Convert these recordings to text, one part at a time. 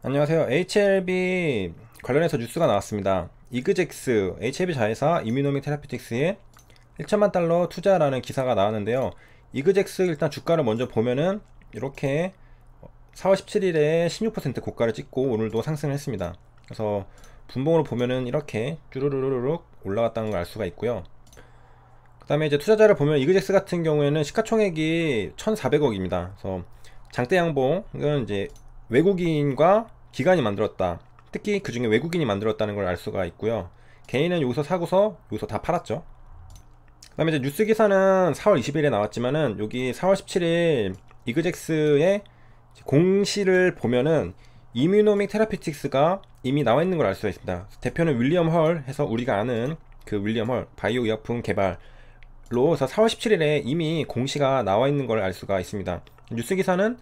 안녕하세요. HLB 관련해서 뉴스가 나왔습니다. 이그젝스 HLB 자회사 이뮤노믹 테라피틱스에 1천만 달러 투자라는 기사가 나왔는데요. 이그젝스 일단 주가를 먼저 보면은 이렇게 4월 17일에 16% 고가를 찍고 오늘도 상승을 했습니다. 그래서 분봉으로 보면은 이렇게 쭈루루루룩 올라갔다는 걸 알 수가 있고요. 그 다음에 이제 투자자를 보면 이그젝스 같은 경우에는 시가총액이 1,400억입니다. 그래서 장대 양봉은 이제 외국인과 기관이 만들었다. 특히 그 중에 외국인이 만들었다는 걸 알 수가 있고요. 개인은 여기서 사고서 여기서 다 팔았죠. 그 다음에 이제 뉴스 기사는 4월 20일에 나왔지만은 여기 4월 17일 이그젝스의 공시를 보면은 이뮤노믹 테라피틱스가 이미 나와 있는 걸 알 수가 있습니다. 대표는 윌리엄 헐 해서 우리가 아는 그 윌리엄 헐 바이오 의약품 개발로 해서 4월 17일에 이미 공시가 나와 있는 걸 알 수가 있습니다. 뉴스 기사는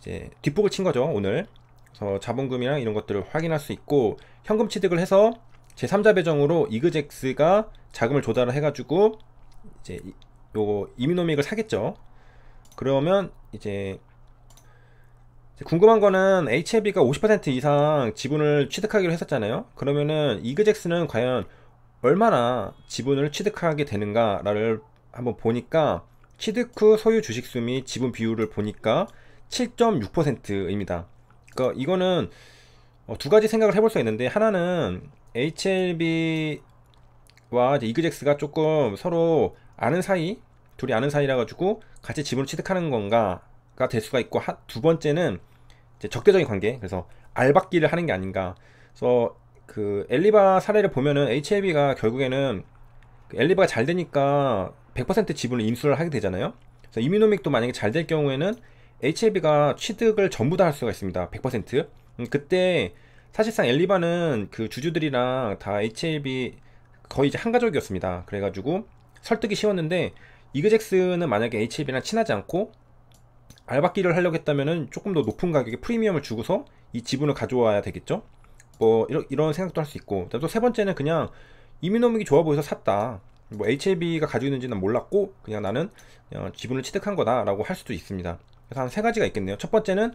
이제 뒷북을 친 거죠 오늘 그래서 자본금이랑 이런 것들을 확인할 수 있고 현금 취득을 해서 제3자 배정으로 이그젝스가 자금을 조달을 해가지고 이제 요 이민노믹을 사겠죠 그러면 이제 궁금한 거는 HLB가 e 50% 이상 지분을 취득하기로 했었잖아요 그러면은 이그젝스는 과연 얼마나 지분을 취득하게 되는가를 한번 보니까 취득 후 소유 주식수 및 지분 비율을 보니까 7.6%입니다. 그러니까 이거는 어, 두 가지 생각을 해볼 수 있는데 하나는 HLB와 이그젝스가 조금 서로 아는 사이 둘이 아는 사이라 가지고 같이 지분을 취득하는 건가가 될 수가 있고 하, 두 번째는 적대적인 관계 그래서 알박기를 하는 게 아닌가 그래서 그 엘리바 사례를 보면은 HLB가 결국에는 그 엘리바가 잘 되니까 100% 지분을 인수를 하게 되잖아요. 그래서 이미노믹도 만약에 잘 될 경우에는 HLB가 취득을 전부 다 할 수가 있습니다. 100%. 음, 그때 사실상 엘리바는 그 주주들이랑 다 HLB 거의 이제 한 가족이었습니다. 그래가지고 설득이 쉬웠는데 이그잭스는 만약에 HLB랑 친하지 않고 알바끼를 하려고 했다면 조금 더 높은 가격에 프리미엄을 주고서 이 지분을 가져와야 되겠죠. 뭐 이런, 이런 생각도 할 수 있고 또 세 번째는 그냥 이민호믹이 좋아 보여서 샀다. 뭐 HLB가 가지고 있는지는 몰랐고 그냥 나는 어, 지분을 취득한 거다라고 할 수도 있습니다. 그래서 한 세 가지가 있겠네요. 첫 번째는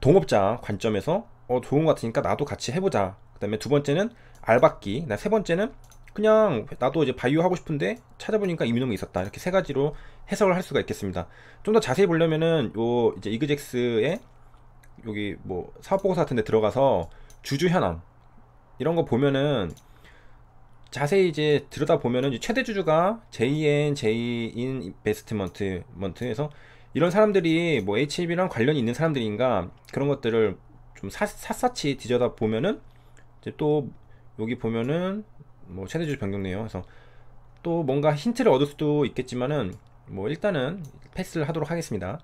동업자 관점에서 어 좋은 것 같으니까 나도 같이 해보자. 그다음에 두 번째는 알바기. 세 번째는 그냥 나도 이제 바이오 하고 싶은데 찾아보니까 이민홈이 있었다. 이렇게 세 가지로 해석을 할 수가 있겠습니다. 좀 더 자세히 보려면은 요 이제 이그젝스에 여기 뭐 사업보고서 같은 데 들어가서 주주 현황 이런 거 보면은 자세히 이제 들여다 보면은 최대 주주가 JN, J인 베스트먼트먼트에서 이런 사람들이 뭐 HIV랑 관련이 있는 사람들인가 그런 것들을 좀 사, 샅샅이 뒤져다 보면은 이제 또 여기 보면은 뭐체내주 변경네요. 그래서 또 뭔가 힌트를 얻을 수도 있겠지만은 뭐 일단은 패스를 하도록 하겠습니다.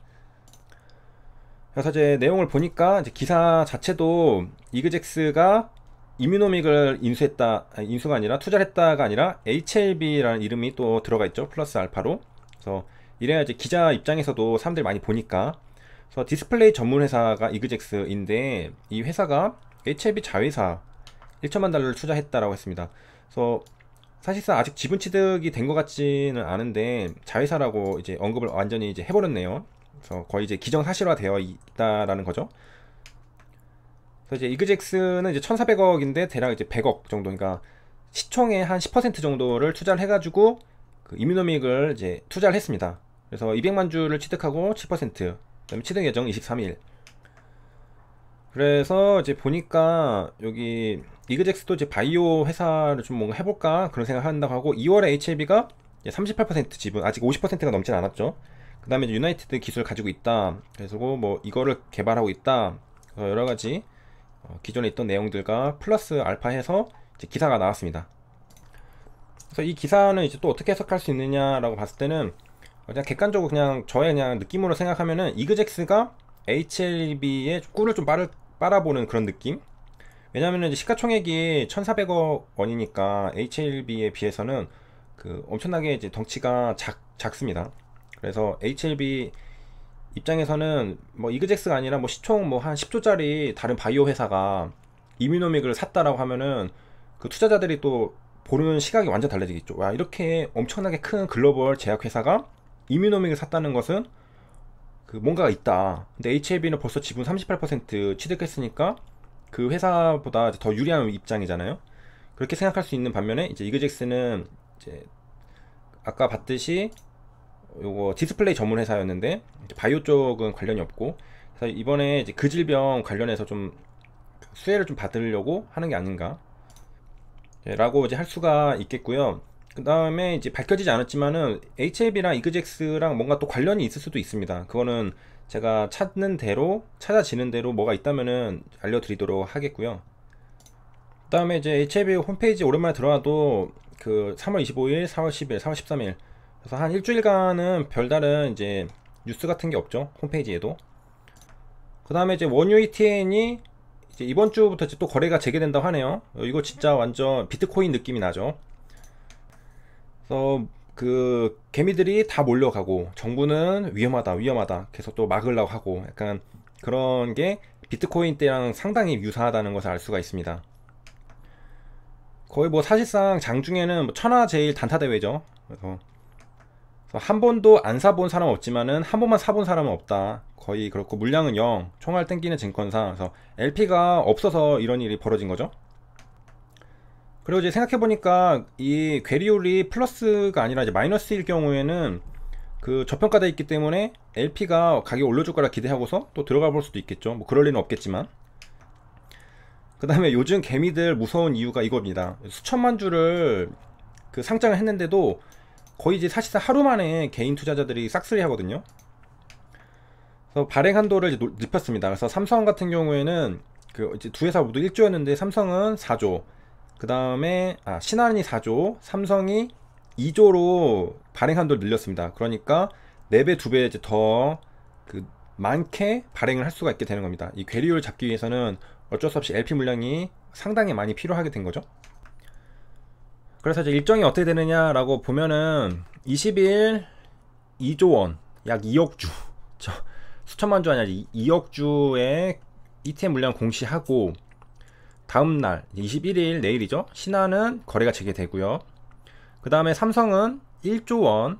그래서 이제 내용을 보니까 이제 기사 자체도 이그젝스가 이뮤노믹을 인수했다 인수가 아니라 투자 했다가 아니라 HLB라는 이름이 또 들어가 있죠 플러스 알파로 그래서 이래야 이제 기자 입장에서도 사람들이 많이 보니까. 그래서 디스플레이 전문 회사가 이그젝스인데 이 회사가 HLB 자회사 1천만 달러를 투자했다라고 했습니다. 그래서 사실상 아직 지분 취득이 된 것 같지는 않은데 자회사라고 이제 언급을 완전히 이제 해버렸네요. 그래서 거의 이제 기정 사실화 되어 있다라는 거죠. 그래서 이제 이그젝스는 이제 1,400억인데 대략 이제 100억 정도, 니까 그러니까 시총의 한 10% 정도를 투자를 해가지고 그 이뮤노믹을 이제 투자를 했습니다. 그래서 200만 주를 취득하고 7%, 그다음에 취득 예정 23일. 그래서 이제 보니까 여기 이그젝스도 이제 바이오 회사를 좀 뭔가 해볼까 그런 생각한다고 을 하고 2월에 HLB가 38% 지분 아직 50%가 넘진 않았죠. 그 다음에 유나이티드 기술을 가지고 있다. 그래서 뭐 이거를 개발하고 있다. 여러 가지 어, 기존에 있던 내용들과 플러스 알파해서 기사가 나왔습니다. 그래서 이 기사는 이제 또 어떻게 해석할 수 있느냐라고 봤을 때는 그냥 객관적으로 그냥 저의 그냥 느낌으로 생각하면은 이그젝스가 HLB의 꿀을 좀 빨아, 빨아보는 그런 느낌? 왜냐면은 이제 시가총액이 1,400억 원이니까 HLB에 비해서는 그 엄청나게 이제 덩치가 작, 작습니다. 그래서 HLB 입장에서는 뭐 이그젝스가 아니라 뭐 시총 뭐 한 10조짜리 다른 바이오 회사가 이민노믹을 샀다라고 하면은 그 투자자들이 또 보는 시각이 완전 달라지겠죠. 와, 이렇게 엄청나게 큰 글로벌 제약회사가 이뮤노밍을 샀다는 것은 그 뭔가가 있다. 근데 HLB는 벌써 지분 38% 취득했으니까 그 회사보다 더 유리한 입장이잖아요. 그렇게 생각할 수 있는 반면에 이제 이그젝스는 이제 아까 봤듯이 요거 디스플레이 전문 회사였는데 바이오 쪽은 관련이 없고 그래서 이번에 이제 그 질병 관련해서 좀 수혜를 좀 받으려고 하는 게 아닌가 예, 라고 이제 할 수가 있겠고요. 그 다음에 이제 밝혀지지 않았지만은 h i v 랑 이그젝스랑 뭔가 또 관련이 있을 수도 있습니다. 그거는 제가 찾는 대로 찾아지는 대로 뭐가 있다면은 알려드리도록 하겠고요. 그 다음에 이제 h i v 홈페이지 오랜만에 들어와도 그 3월 25일, 4월 10일, 4월 13일 그래서 한 일주일간은 별다른 이제 뉴스 같은 게 없죠 홈페이지에도. 그 다음에 이제 원유 ETN이 이제 이번 주부터 이제 또 거래가 재개된다고 하네요. 이거 진짜 완전 비트코인 느낌이 나죠. 그래서 그 개미들이 다 몰려가고 정부는 위험하다 위험하다 계속 또 막으려고 하고 약간 그런 게 비트코인 때랑 상당히 유사하다는 것을 알 수가 있습니다. 거의 뭐 사실상 장중에는 뭐 천하제일 단타대회죠. 그래서 한 번도 안 사본 사람 없지만은 한 번만 사본 사람은 없다. 거의 그렇고 물량은 0, 총알 땡기는 증권사. 그래서 LP가 없어서 이런 일이 벌어진 거죠. 그리고 이제 생각해보니까 이 괴리율이 플러스가 아니라 이제 마이너스일 경우에는 그저평가되어 있기 때문에 LP가 가격 올려줄 거라 기대하고서 또 들어가 볼 수도 있겠죠. 뭐 그럴 리는 없겠지만. 그 다음에 요즘 개미들 무서운 이유가 이겁니다. 수천만 주를 그 상장을 했는데도 거의 이제 사실상 하루 만에 개인 투자자들이 싹쓸이 하거든요. 그래서 발행 한도를 이제 높였습니다. 그래서 삼성 같은 경우에는 그 이제 두 회사 모두 1조였는데 삼성은 4조, 그 다음에 아, 신한이 4조, 삼성이 2조로 발행한도를 늘렸습니다. 그러니까 4배, 2배 이제 더 그 많게 발행을 할 수가 있게 되는 겁니다. 이 괴리율 을 잡기 위해서는 어쩔 수 없이 LP 물량이 상당히 많이 필요하게 된 거죠. 그래서 이제 일정이 어떻게 되느냐라고 보면은 20일 2조 원, 약 2억 주, 저 수천만 주 아니라 2억 주의 ETM 물량 공시하고 다음 날 21일 내일이죠. 신한는 거래가 재개되고요. 그 다음에 삼성은 1조 원.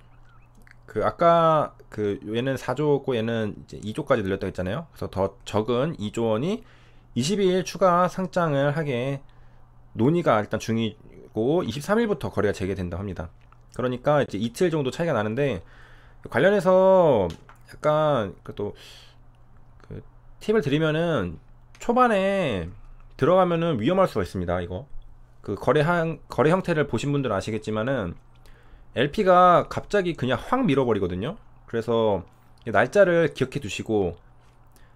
그 아까 그 얘는 4조고 였 얘는 이제 2조까지 늘렸다 했잖아요. 그래서 더 적은 2조 원이 22일 추가 상장을 하게 논의가 일단 중이고 23일부터 거래가 재개된다 합니다. 그러니까 이제 이틀 정도 차이가 나는데 관련해서 약간 그 또 그 팁을 드리면은 초반에 들어가면은 위험할 수가 있습니다. 이거 그 거래 한 거래 형태를 보신 분들 아시겠지만은 LP가 갑자기 그냥 확 밀어버리거든요. 그래서 날짜를 기억해 두시고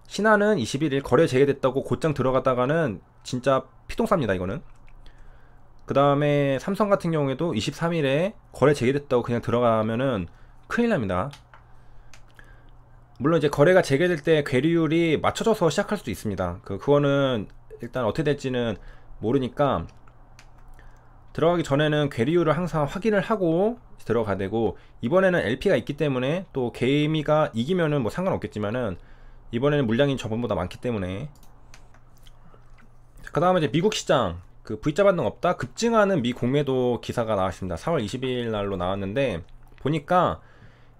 신한은 21일 거래 재개됐다고 곧장 들어갔다가는 진짜 피똥쌉니다 이거는 그 다음에 삼성 같은 경우에도 23일에 거래 재개됐다고 그냥 들어가면은 큰일 납니다 물론 이제 거래가 재개될 때 괴리율이 맞춰져서 시작할 수도 있습니다 그, 그거는 일단 어떻게 될지는 모르니까 들어가기 전에는 괴리율을 항상 확인을 하고 들어가야 되고 이번에는 LP가 있기 때문에 또개미가 이기면은 뭐 상관없겠지만은 이번에는 물량이 저번보다 많기 때문에 그 다음에 이제 미국 시장 그 V자 반등 없다 급증하는 미 공매도 기사가 나왔습니다 4월 20일 날로 나왔는데 보니까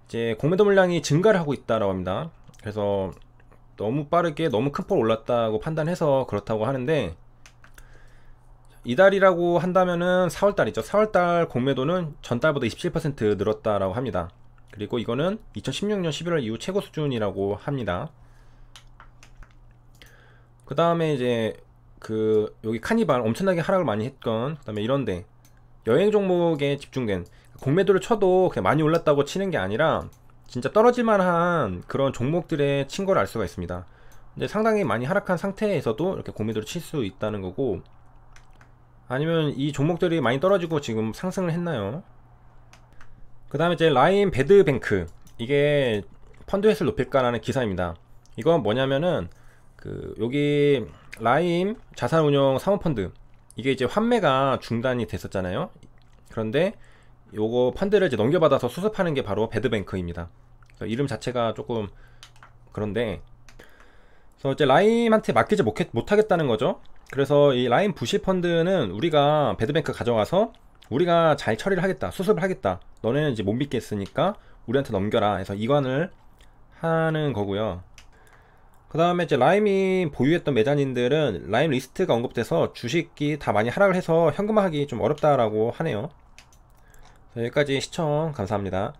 이제 공매도 물량이 증가를 하고 있다라고 합니다 그래서 너무 빠르게 너무 큰폴 올랐다고 판단해서 그렇다고 하는데 이달이라고 한다면은 4월달이죠. 4월달 공매도는 전달보다 27% 늘었다라고 합니다. 그리고 이거는 2016년 11월 이후 최고 수준이라고 합니다. 그 다음에 이제 그 여기 카니발 엄청나게 하락을 많이 했건 그 다음에 이런데 여행 종목에 집중된 공매도를 쳐도 그냥 많이 올랐다고 치는 게 아니라 진짜 떨어질만한 그런 종목들의 친구를알 수가 있습니다. 근데 상당히 많이 하락한 상태에서도 이렇게 고미도를 칠수 있다는 거고 아니면 이 종목들이 많이 떨어지고 지금 상승을 했나요? 그 다음에 이제 라인 배드뱅크 이게 펀드 횟수 높일까라는 기사입니다. 이건 뭐냐면은 그 여기 라임 자산운용 사모펀드 이게 이제 환매가 중단이 됐었잖아요. 그런데 요거 펀드를 이제 넘겨받아서 수습하는 게 바로 배드뱅크입니다. 그러니까 이름 자체가 조금 그런데 그래서 이제 라임한테 맡기지 못, 하겠다는 거죠. 그래서 이 라임 부실 펀드는 우리가 배드뱅크 가져가서 우리가 잘 처리를 하겠다, 수습을 하겠다. 너네는 이제 못 믿겠으니까 우리한테 넘겨라. 해서 이관을 하는 거고요. 그 다음에 이제 라임이 보유했던 매장인들은 라임 리스트가 언급돼서 주식이 다 많이 하락을 해서 현금화하기 좀 어렵다라고 하네요. 여기까지 시청 감사합니다.